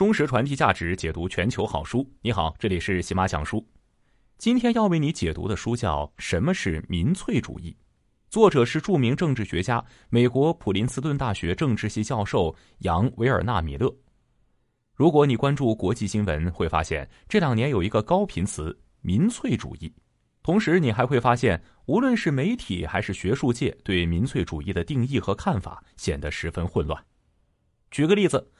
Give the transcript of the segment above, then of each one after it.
忠实传递价值，解读全球好书。你好，这里是喜马讲书。今天要为你解读的书叫《什么是民粹主义》，作者是著名政治学家、美国普林斯顿大学政治系教授杨维尔纳米勒。如果你关注国际新闻，会发现这两年有一个高频词“民粹主义”。同时，你还会发现，无论是媒体还是学术界，对民粹主义的定义和看法显得十分混乱。举个例子。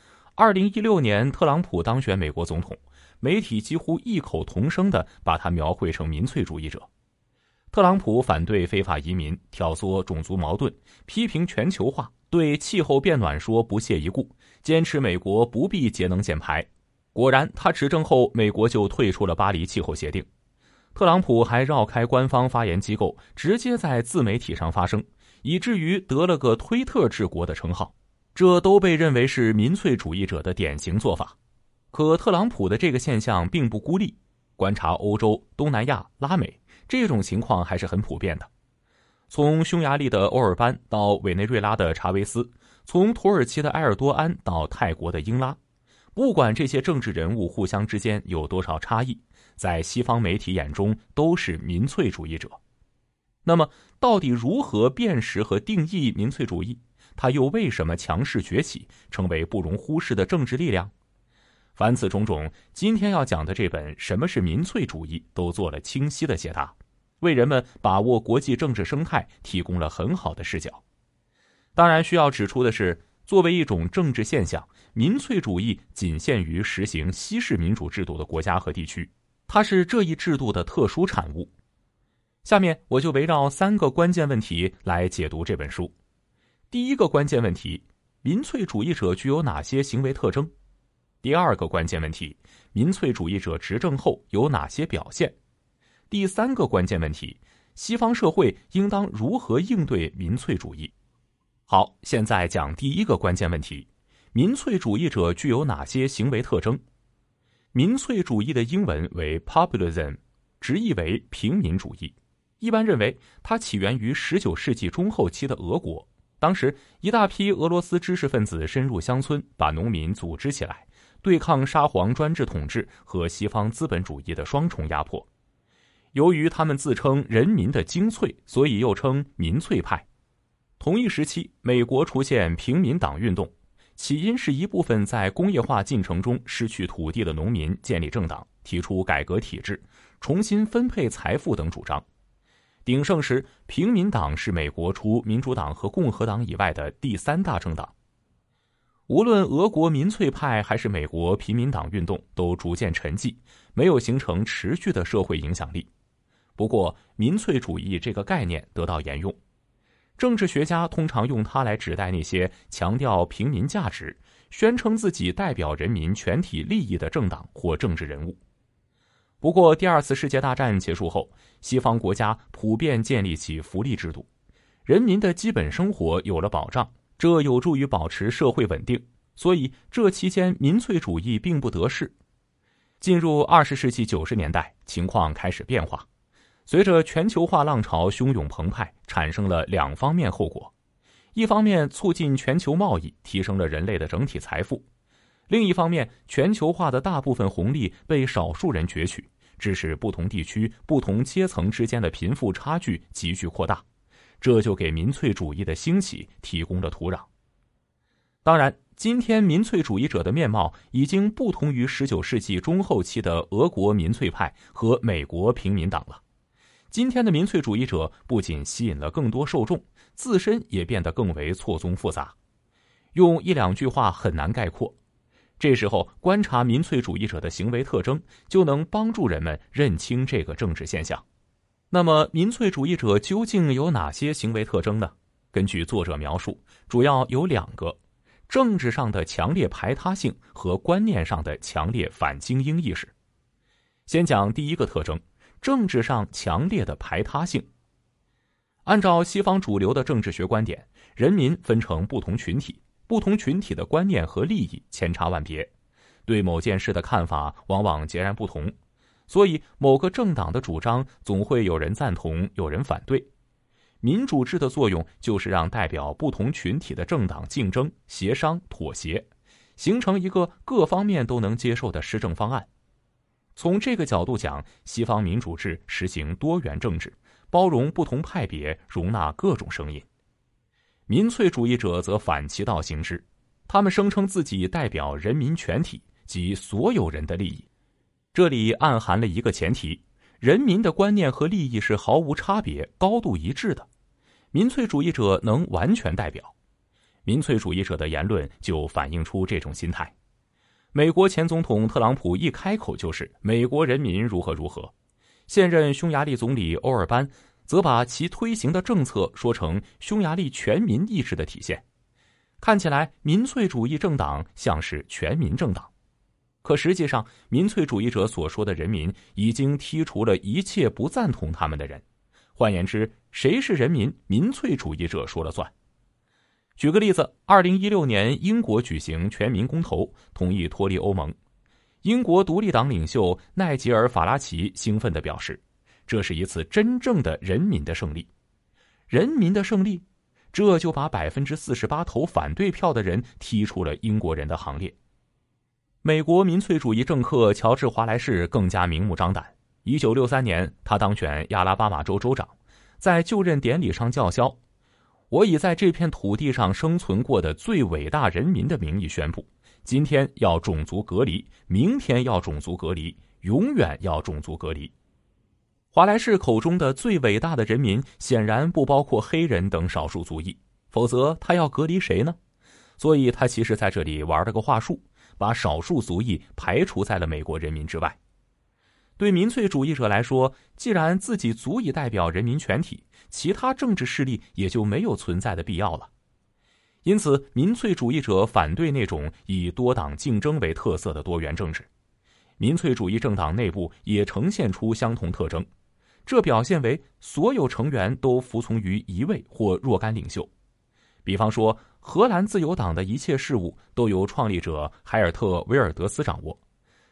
二零一六年，特朗普当选美国总统，媒体几乎异口同声地把他描绘成民粹主义者。特朗普反对非法移民，挑唆种族矛盾，批评全球化，对气候变暖说不屑一顾，坚持美国不必节能减排。果然，他执政后，美国就退出了巴黎气候协定。特朗普还绕开官方发言机构，直接在自媒体上发声，以至于得了个“推特治国”的称号。这都被认为是民粹主义者的典型做法，可特朗普的这个现象并不孤立，观察欧洲、东南亚、拉美，这种情况还是很普遍的。从匈牙利的欧尔班到委内瑞拉的查韦斯，从土耳其的埃尔多安到泰国的英拉，不管这些政治人物互相之间有多少差异，在西方媒体眼中都是民粹主义者。那么，到底如何辨识和定义民粹主义？他又为什么强势崛起，成为不容忽视的政治力量？凡此种种，今天要讲的这本《什么是民粹主义》都做了清晰的解答，为人们把握国际政治生态提供了很好的视角。当然，需要指出的是，作为一种政治现象，民粹主义仅限于实行西式民主制度的国家和地区，它是这一制度的特殊产物。下面，我就围绕三个关键问题来解读这本书。第一个关键问题：民粹主义者具有哪些行为特征？第二个关键问题：民粹主义者执政后有哪些表现？第三个关键问题：西方社会应当如何应对民粹主义？好，现在讲第一个关键问题：民粹主义者具有哪些行为特征？民粹主义的英文为 Populism，直译为平民主义。一般认为，它起源于19世纪中后期的俄国。当时，一大批俄罗斯知识分子深入乡村，把农民组织起来，对抗沙皇专制统治和西方资本主义的双重压迫。由于他们自称人民的精粹，所以又称民粹派。同一时期，美国出现平民党运动，起因是一部分在工业化进程中失去土地的农民建立政党，提出改革体制、重新分配财富等主张。鼎盛时，平民党是美国除民主党和共和党以外的第三大政党。无论俄国民粹派还是美国平民党运动，都逐渐沉寂，没有形成持续的社会影响力。不过，民粹主义这个概念得到沿用，政治学家通常用它来指代那些强调平民价值、宣称自己代表人民全体利益的政党或政治人物。不过，第二次世界大战结束后，西方国家普遍建立起福利制度，人民的基本生活有了保障，这有助于保持社会稳定。所以，这期间民粹主义并不得势。进入二十世纪九十年代，情况开始变化。随着全球化浪潮汹涌澎湃，产生了两方面后果：一方面促进全球贸易，提升了人类的整体财富。另一方面，全球化的大部分红利被少数人攫取，致使不同地区、不同阶层之间的贫富差距急剧扩大，这就给民粹主义的兴起提供了土壤。当然，今天民粹主义者的面貌已经不同于19世纪中后期的俄国民粹派和美国平民党了。今天的民粹主义者不仅吸引了更多受众，自身也变得更为错综复杂，用一两句话很难概括。这时候，观察民粹主义者的行为特征，就能帮助人们认清这个政治现象。那么，民粹主义者究竟有哪些行为特征呢？根据作者描述，主要有两个：政治上的强烈排他性和观念上的强烈反精英意识。先讲第一个特征——政治上强烈的排他性。按照西方主流的政治学观点，人民分成不同群体。不同群体的观念和利益千差万别，对某件事的看法往往截然不同，所以某个政党的主张总会有人赞同，有人反对。民主制的作用就是让代表不同群体的政党竞争、协商、妥协，形成一个各方面都能接受的施政方案。从这个角度讲，西方民主制实行多元政治，包容不同派别，容纳各种声音。民粹主义者则反其道行之，他们声称自己代表人民全体及所有人的利益。这里暗含了一个前提：人民的观念和利益是毫无差别、高度一致的。民粹主义者能完全代表。民粹主义者的言论就反映出这种心态。美国前总统特朗普一开口就是“美国人民如何如何”。现任匈牙利总理欧尔班。则把其推行的政策说成匈牙利全民意志的体现，看起来民粹主义政党像是全民政党，可实际上民粹主义者所说的人民已经剔除了一切不赞同他们的人，换言之，谁是人民，民粹主义者说了算。举个例子，二零一六年英国举行全民公投，同意脱离欧盟，英国独立党领袖奈吉尔·法拉奇兴奋地表示。这是一次真正的人民的胜利，人民的胜利，这就把百分之四十八投反对票的人踢出了英国人的行列。美国民粹主义政客乔治·华莱士更加明目张胆。一九六三年，他当选亚拉巴马州州长，在就任典礼上叫嚣：“我以在这片土地上生存过的最伟大人民的名义宣布，今天要种族隔离，明天要种族隔离，永远要种族隔离。”华莱士口中的最伟大的人民显然不包括黑人等少数族裔，否则他要隔离谁呢？所以他其实在这里玩了个话术，把少数族裔排除在了美国人民之外。对民粹主义者来说，既然自己足以代表人民全体，其他政治势力也就没有存在的必要了。因此，民粹主义者反对那种以多党竞争为特色的多元政治。民粹主义政党内部也呈现出相同特征。这表现为所有成员都服从于一位或若干领袖，比方说荷兰自由党的一切事务都由创立者海尔特·维尔德斯掌握。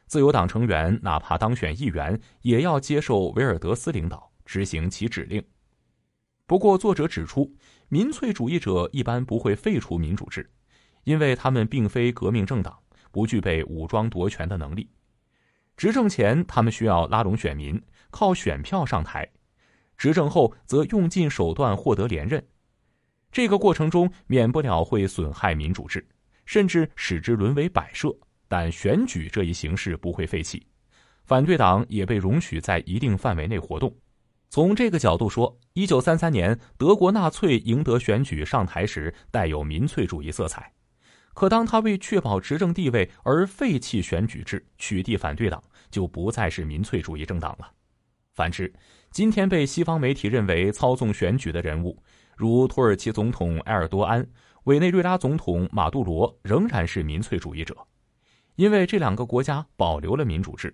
自由党成员哪怕当选议员，也要接受维尔德斯领导，执行其指令。不过，作者指出，民粹主义者一般不会废除民主制，因为他们并非革命政党，不具备武装夺权的能力。执政前，他们需要拉拢选民。靠选票上台，执政后则用尽手段获得连任，这个过程中免不了会损害民主制，甚至使之沦为摆设。但选举这一形式不会废弃，反对党也被容许在一定范围内活动。从这个角度说，一九三三年德国纳粹赢得选举上台时带有民粹主义色彩，可当他为确保执政地位而废弃选举制、取缔反对党，就不再是民粹主义政党了。反之，今天被西方媒体认为操纵选举的人物，如土耳其总统埃尔多安、委内瑞拉总统马杜罗，仍然是民粹主义者，因为这两个国家保留了民主制。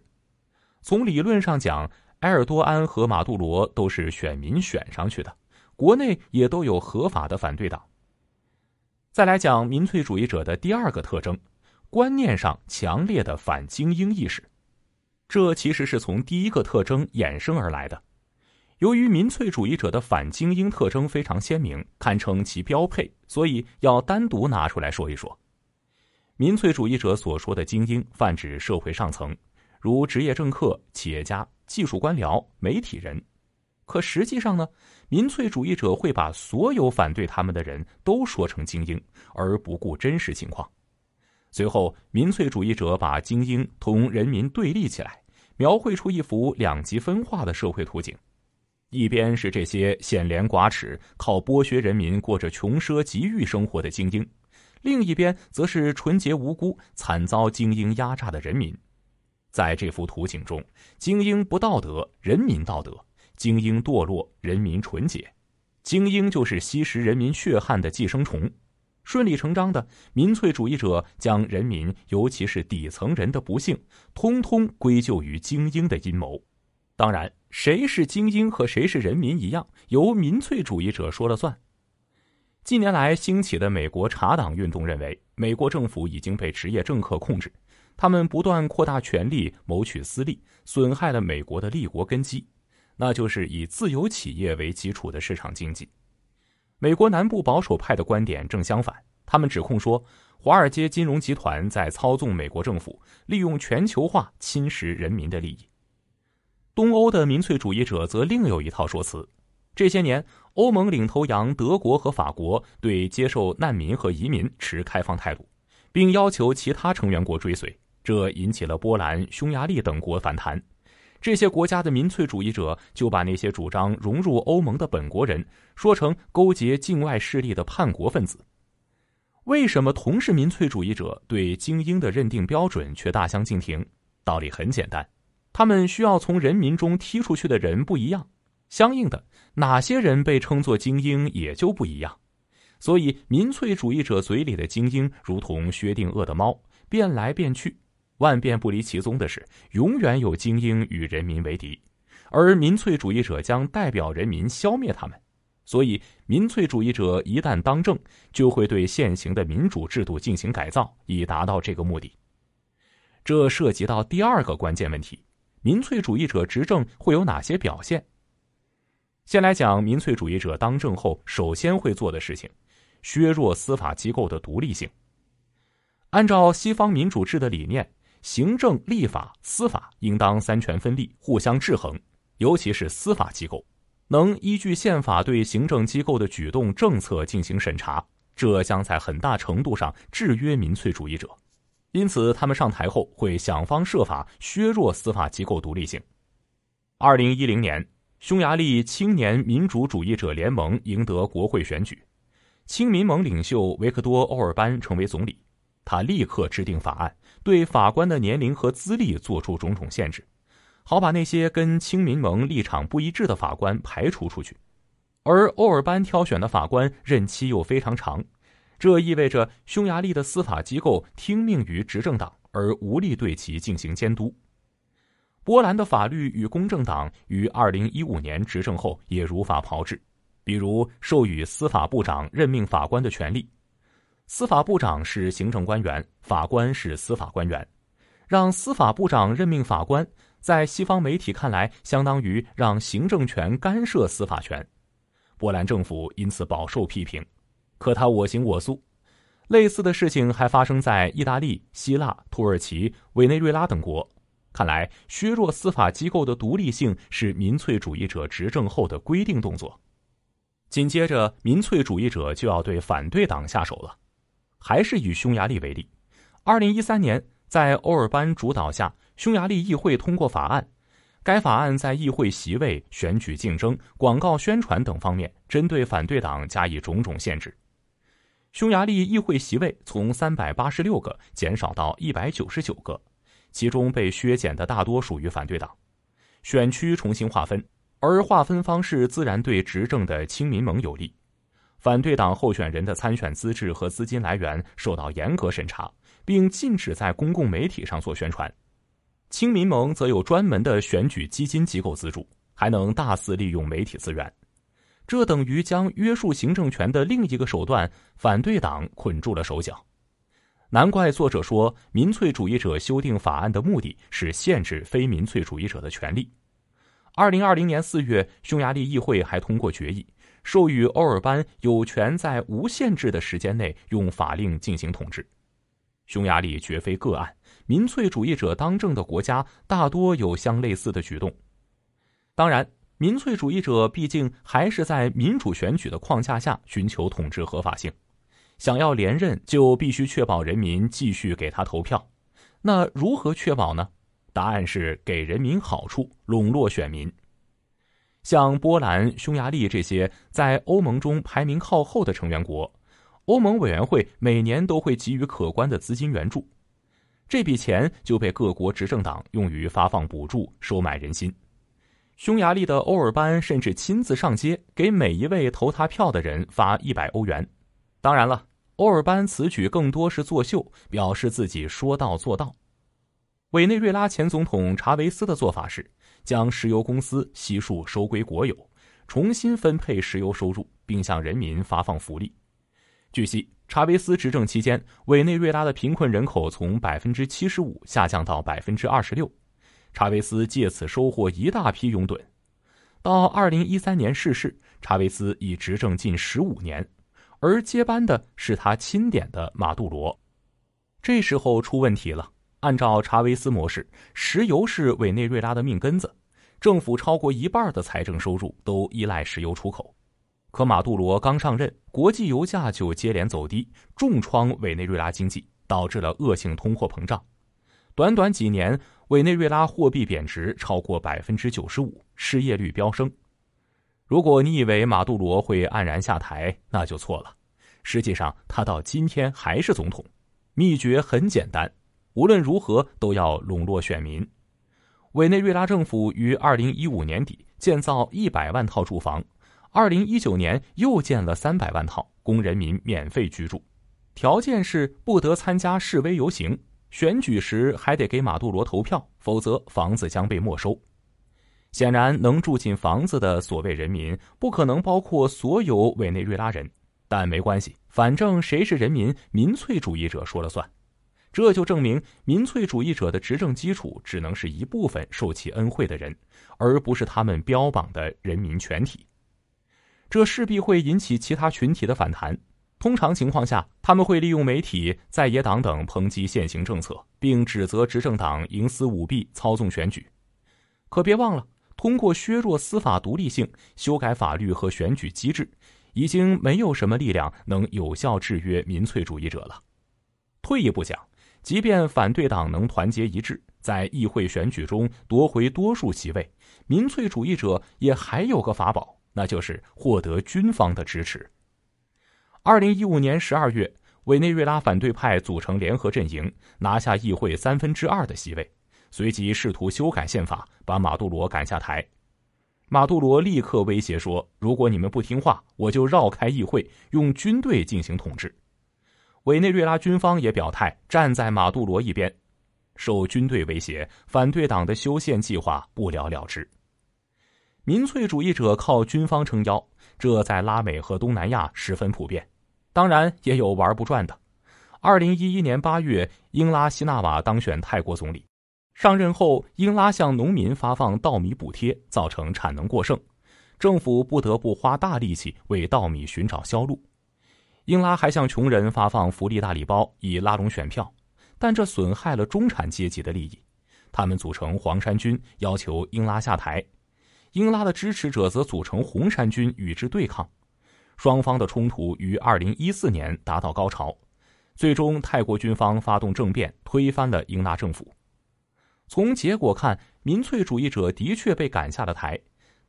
从理论上讲，埃尔多安和马杜罗都是选民选上去的，国内也都有合法的反对党。再来讲民粹主义者的第二个特征：观念上强烈的反精英意识。这其实是从第一个特征衍生而来的。由于民粹主义者的反精英特征非常鲜明，堪称其标配，所以要单独拿出来说一说。民粹主义者所说的精英，泛指社会上层，如职业政客、企业家、技术官僚、媒体人。可实际上呢，民粹主义者会把所有反对他们的人都说成精英，而不顾真实情况。随后，民粹主义者把精英同人民对立起来，描绘出一幅两极分化的社会图景：一边是这些显廉寡耻、靠剥削人民过着穷奢极欲生活的精英；另一边则是纯洁无辜、惨遭精英压榨的人民。在这幅图景中，精英不道德，人民道德；精英堕落，人民纯洁；精英就是吸食人民血汗的寄生虫。顺理成章的民粹主义者将人民，尤其是底层人的不幸，通通归咎于精英的阴谋。当然，谁是精英和谁是人民一样，由民粹主义者说了算。近年来兴起的美国茶党运动认为，美国政府已经被职业政客控制，他们不断扩大权力，谋取私利，损害了美国的立国根基，那就是以自由企业为基础的市场经济。美国南部保守派的观点正相反，他们指控说，华尔街金融集团在操纵美国政府，利用全球化侵蚀人民的利益。东欧的民粹主义者则另有一套说辞。这些年，欧盟领头羊德国和法国对接受难民和移民持开放态度，并要求其他成员国追随，这引起了波兰、匈牙利等国反弹。这些国家的民粹主义者就把那些主张融入欧盟的本国人说成勾结境外势力的叛国分子。为什么同是民粹主义者，对精英的认定标准却大相径庭？道理很简单，他们需要从人民中踢出去的人不一样，相应的哪些人被称作精英也就不一样。所以，民粹主义者嘴里的精英，如同薛定谔的猫，变来变去。万变不离其宗的是，永远有精英与人民为敌，而民粹主义者将代表人民消灭他们。所以，民粹主义者一旦当政，就会对现行的民主制度进行改造，以达到这个目的。这涉及到第二个关键问题：民粹主义者执政会有哪些表现？先来讲民粹主义者当政后首先会做的事情：削弱司法机构的独立性。按照西方民主制的理念。行政、立法、司法应当三权分立，互相制衡，尤其是司法机构能依据宪法对行政机构的举动、政策进行审查，这将在很大程度上制约民粹主义者。因此，他们上台后会想方设法削弱司法机构独立性。二零一零年，匈牙利青年民主主义者联盟赢得国会选举，青民盟领袖维克多·欧尔班成为总理。他立刻制定法案，对法官的年龄和资历做出种种限制，好把那些跟亲民盟立场不一致的法官排除出去。而欧尔班挑选的法官任期又非常长，这意味着匈牙利的司法机构听命于执政党，而无力对其进行监督。波兰的法律与公正党于二零一五年执政后也如法炮制，比如授予司法部长任命法官的权利。司法部长是行政官员，法官是司法官员，让司法部长任命法官，在西方媒体看来，相当于让行政权干涉司法权。波兰政府因此饱受批评，可他我行我素。类似的事情还发生在意大利、希腊、土耳其、委内瑞拉等国。看来，削弱司法机构的独立性是民粹主义者执政后的规定动作。紧接着，民粹主义者就要对反对党下手了。还是以匈牙利为例，二零一三年，在欧尔班主导下，匈牙利议会通过法案，该法案在议会席位选举竞争、广告宣传等方面，针对反对党加以种种限制。匈牙利议会席位从三百八十六个减少到一百九十九个，其中被削减的大多属于反对党，选区重新划分，而划分方式自然对执政的亲民盟有利。反对党候选人的参选资质和资金来源受到严格审查，并禁止在公共媒体上做宣传。亲民盟则有专门的选举基金机构资助，还能大肆利用媒体资源。这等于将约束行政权的另一个手段——反对党捆住了手脚。难怪作者说，民粹主义者修订法案的目的是限制非民粹主义者的权利。二零二零年四月，匈牙利议会还通过决议。授予欧尔班有权在无限制的时间内用法令进行统治。匈牙利绝非个案，民粹主义者当政的国家大多有相类似的举动。当然，民粹主义者毕竟还是在民主选举的框架下寻求统治合法性，想要连任就必须确保人民继续给他投票。那如何确保呢？答案是给人民好处，笼络选民。像波兰、匈牙利这些在欧盟中排名靠后的成员国，欧盟委员会每年都会给予可观的资金援助，这笔钱就被各国执政党用于发放补助、收买人心。匈牙利的欧尔班甚至亲自上街，给每一位投他票的人发一百欧元。当然了，欧尔班此举更多是作秀，表示自己说到做到。委内瑞拉前总统查韦斯的做法是。将石油公司悉数收归国有，重新分配石油收入，并向人民发放福利。据悉，查韦斯执政期间，委内瑞拉的贫困人口从百分之七十五下降到百分之二十六。查韦斯借此收获一大批拥趸。到二零一三年逝世，查韦斯已执政近十五年，而接班的是他亲点的马杜罗。这时候出问题了。按照查韦斯模式，石油是委内瑞拉的命根子，政府超过一半的财政收入都依赖石油出口。可马杜罗刚上任，国际油价就接连走低，重创委内瑞拉经济，导致了恶性通货膨胀。短短几年，委内瑞拉货币贬值超过百分之九十五，失业率飙升。如果你以为马杜罗会黯然下台，那就错了。实际上，他到今天还是总统。秘诀很简单。无论如何都要笼络选民。委内瑞拉政府于二零一五年底建造一百万套住房，二零一九年又建了三百万套，供人民免费居住，条件是不得参加示威游行，选举时还得给马杜罗投票，否则房子将被没收。显然，能住进房子的所谓人民不可能包括所有委内瑞拉人，但没关系，反正谁是人民，民粹主义者说了算。这就证明民粹主义者的执政基础只能是一部分受其恩惠的人，而不是他们标榜的人民全体。这势必会引起其他群体的反弹。通常情况下，他们会利用媒体、在野党等抨击现行政策，并指责执政党营私舞弊、操纵选举。可别忘了，通过削弱司法独立性、修改法律和选举机制，已经没有什么力量能有效制约民粹主义者了。退一步讲。即便反对党能团结一致，在议会选举中夺回多数席位，民粹主义者也还有个法宝，那就是获得军方的支持。二零一五年十二月，委内瑞拉反对派组成联合阵营，拿下议会三分之二的席位，随即试图修改宪法，把马杜罗赶下台。马杜罗立刻威胁说：“如果你们不听话，我就绕开议会，用军队进行统治。”委内瑞拉军方也表态站在马杜罗一边，受军队威胁，反对党的修宪计划不了了之。民粹主义者靠军方撑腰，这在拉美和东南亚十分普遍。当然也有玩不转的。二零一一年八月，英拉西纳瓦当选泰国总理，上任后，英拉向农民发放稻米补贴，造成产能过剩，政府不得不花大力气为稻米寻找销路。英拉还向穷人发放福利大礼包，以拉拢选票，但这损害了中产阶级的利益。他们组成黄山军，要求英拉下台；英拉的支持者则组成红衫军，与之对抗。双方的冲突于2014年达到高潮，最终泰国军方发动政变，推翻了英拉政府。从结果看，民粹主义者的确被赶下了台。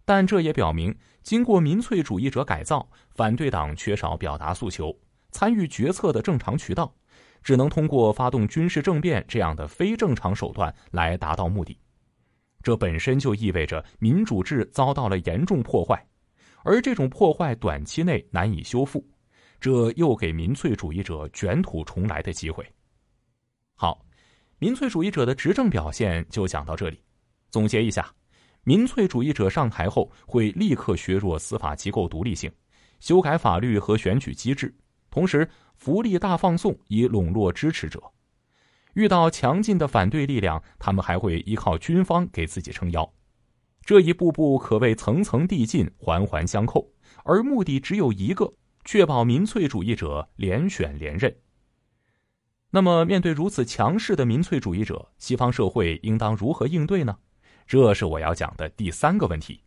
但这也表明，经过民粹主义者改造，反对党缺少表达诉求、参与决策的正常渠道，只能通过发动军事政变这样的非正常手段来达到目的。这本身就意味着民主制遭到了严重破坏，而这种破坏短期内难以修复，这又给民粹主义者卷土重来的机会。好，民粹主义者的执政表现就讲到这里。总结一下。民粹主义者上台后，会立刻削弱司法机构独立性，修改法律和选举机制，同时福利大放送以笼络支持者。遇到强劲的反对力量，他们还会依靠军方给自己撑腰。这一步步可谓层层递进，环环相扣，而目的只有一个：确保民粹主义者连选连任。那么，面对如此强势的民粹主义者，西方社会应当如何应对呢？这是我要讲的第三个问题。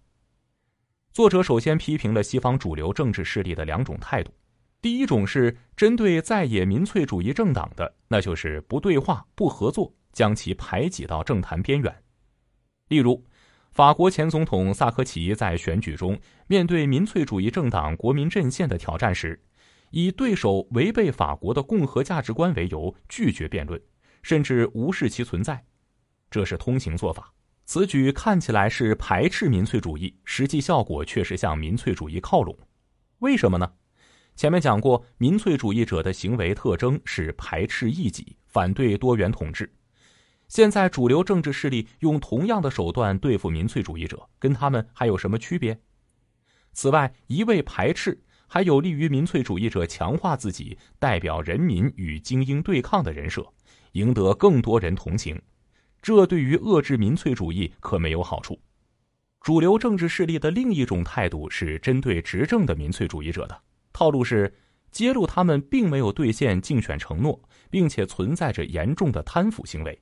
作者首先批评了西方主流政治势力的两种态度：第一种是针对在野民粹主义政党的，那就是不对话、不合作，将其排挤到政坛边缘。例如，法国前总统萨科齐在选举中面对民粹主义政党国民阵线的挑战时，以对手违背法国的共和价值观为由拒绝辩论，甚至无视其存在，这是通行做法。此举看起来是排斥民粹主义，实际效果却是向民粹主义靠拢。为什么呢？前面讲过，民粹主义者的行为特征是排斥异己、反对多元统治。现在主流政治势力用同样的手段对付民粹主义者，跟他们还有什么区别？此外，一味排斥还有利于民粹主义者强化自己代表人民与精英对抗的人设，赢得更多人同情。这对于遏制民粹主义可没有好处。主流政治势力的另一种态度是针对执政的民粹主义者的，套路是揭露他们并没有兑现竞选承诺，并且存在着严重的贪腐行为。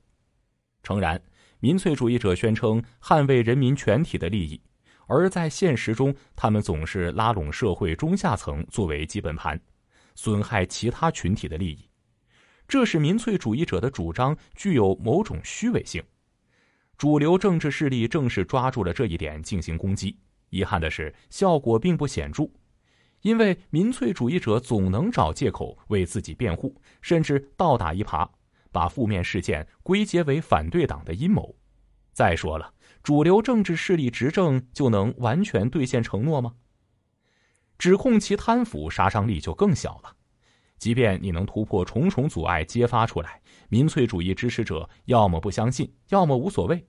诚然，民粹主义者宣称捍卫人民全体的利益，而在现实中，他们总是拉拢社会中下层作为基本盘，损害其他群体的利益。这是民粹主义者的主张具有某种虚伪性，主流政治势力正是抓住了这一点进行攻击。遗憾的是，效果并不显著，因为民粹主义者总能找借口为自己辩护，甚至倒打一耙，把负面事件归结为反对党的阴谋。再说了，主流政治势力执政就能完全兑现承诺吗？指控其贪腐，杀伤力就更小了。即便你能突破重重阻碍揭发出来，民粹主义支持者要么不相信，要么无所谓。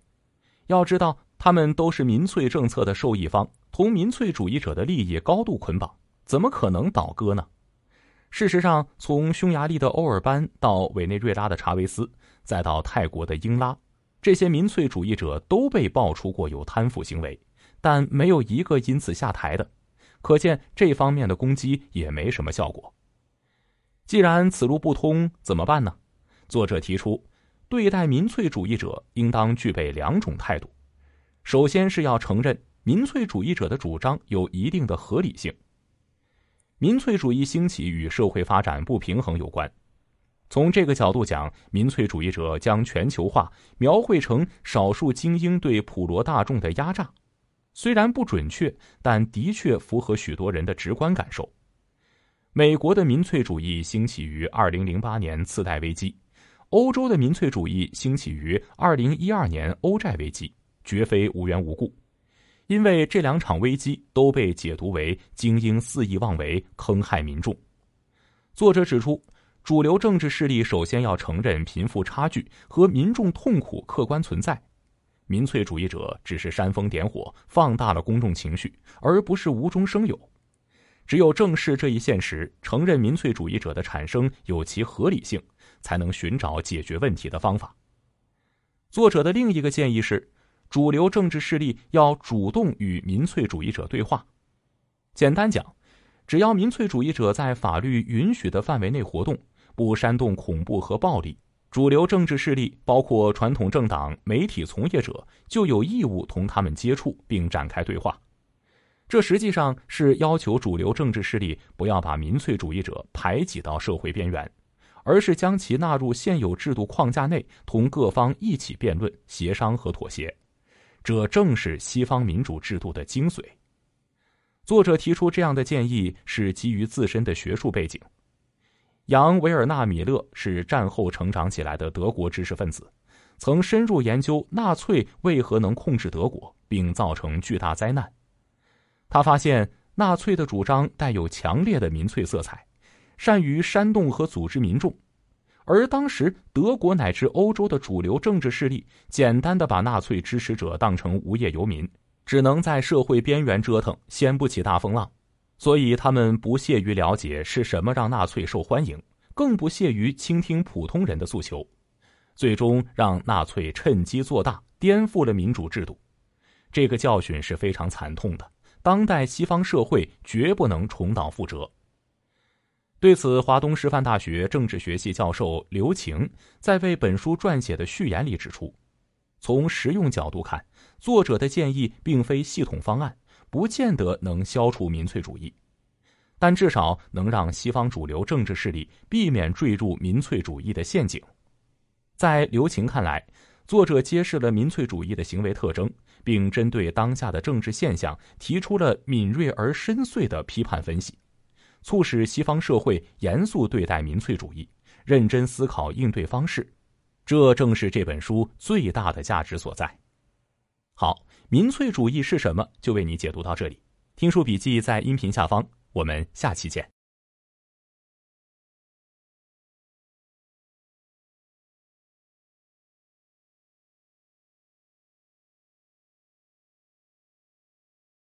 要知道，他们都是民粹政策的受益方，同民粹主义者的利益高度捆绑，怎么可能倒戈呢？事实上，从匈牙利的欧尔班到委内瑞拉的查韦斯，再到泰国的英拉，这些民粹主义者都被爆出过有贪腐行为，但没有一个因此下台的。可见，这方面的攻击也没什么效果。既然此路不通，怎么办呢？作者提出，对待民粹主义者应当具备两种态度：首先是要承认民粹主义者的主张有一定的合理性。民粹主义兴起与社会发展不平衡有关。从这个角度讲，民粹主义者将全球化描绘成少数精英对普罗大众的压榨，虽然不准确，但的确符合许多人的直观感受。美国的民粹主义兴起于二零零八年次贷危机，欧洲的民粹主义兴起于二零一二年欧债危机，绝非无缘无故。因为这两场危机都被解读为精英肆意妄为、坑害民众。作者指出，主流政治势力首先要承认贫富差距和民众痛苦客观存在，民粹主义者只是煽风点火，放大了公众情绪，而不是无中生有。只有正视这一现实，承认民粹主义者的产生有其合理性，才能寻找解决问题的方法。作者的另一个建议是，主流政治势力要主动与民粹主义者对话。简单讲，只要民粹主义者在法律允许的范围内活动，不煽动恐怖和暴力，主流政治势力包括传统政党、媒体从业者就有义务同他们接触并展开对话。这实际上是要求主流政治势力不要把民粹主义者排挤到社会边缘，而是将其纳入现有制度框架内，同各方一起辩论、协商和妥协。这正是西方民主制度的精髓。作者提出这样的建议是基于自身的学术背景。杨·维尔纳·米勒是战后成长起来的德国知识分子，曾深入研究纳粹为何能控制德国并造成巨大灾难。他发现纳粹的主张带有强烈的民粹色彩，善于煽动和组织民众，而当时德国乃至欧洲的主流政治势力简单的把纳粹支持者当成无业游民，只能在社会边缘折腾，掀不起大风浪，所以他们不屑于了解是什么让纳粹受欢迎，更不屑于倾听普通人的诉求，最终让纳粹趁机做大，颠覆了民主制度，这个教训是非常惨痛的。当代西方社会绝不能重蹈覆辙。对此，华东师范大学政治学系教授刘晴在为本书撰写的序言里指出：从实用角度看，作者的建议并非系统方案，不见得能消除民粹主义，但至少能让西方主流政治势力避免坠入民粹主义的陷阱。在刘晴看来，作者揭示了民粹主义的行为特征，并针对当下的政治现象提出了敏锐而深邃的批判分析，促使西方社会严肃对待民粹主义，认真思考应对方式。这正是这本书最大的价值所在。好，民粹主义是什么？就为你解读到这里。听书笔记在音频下方，我们下期见。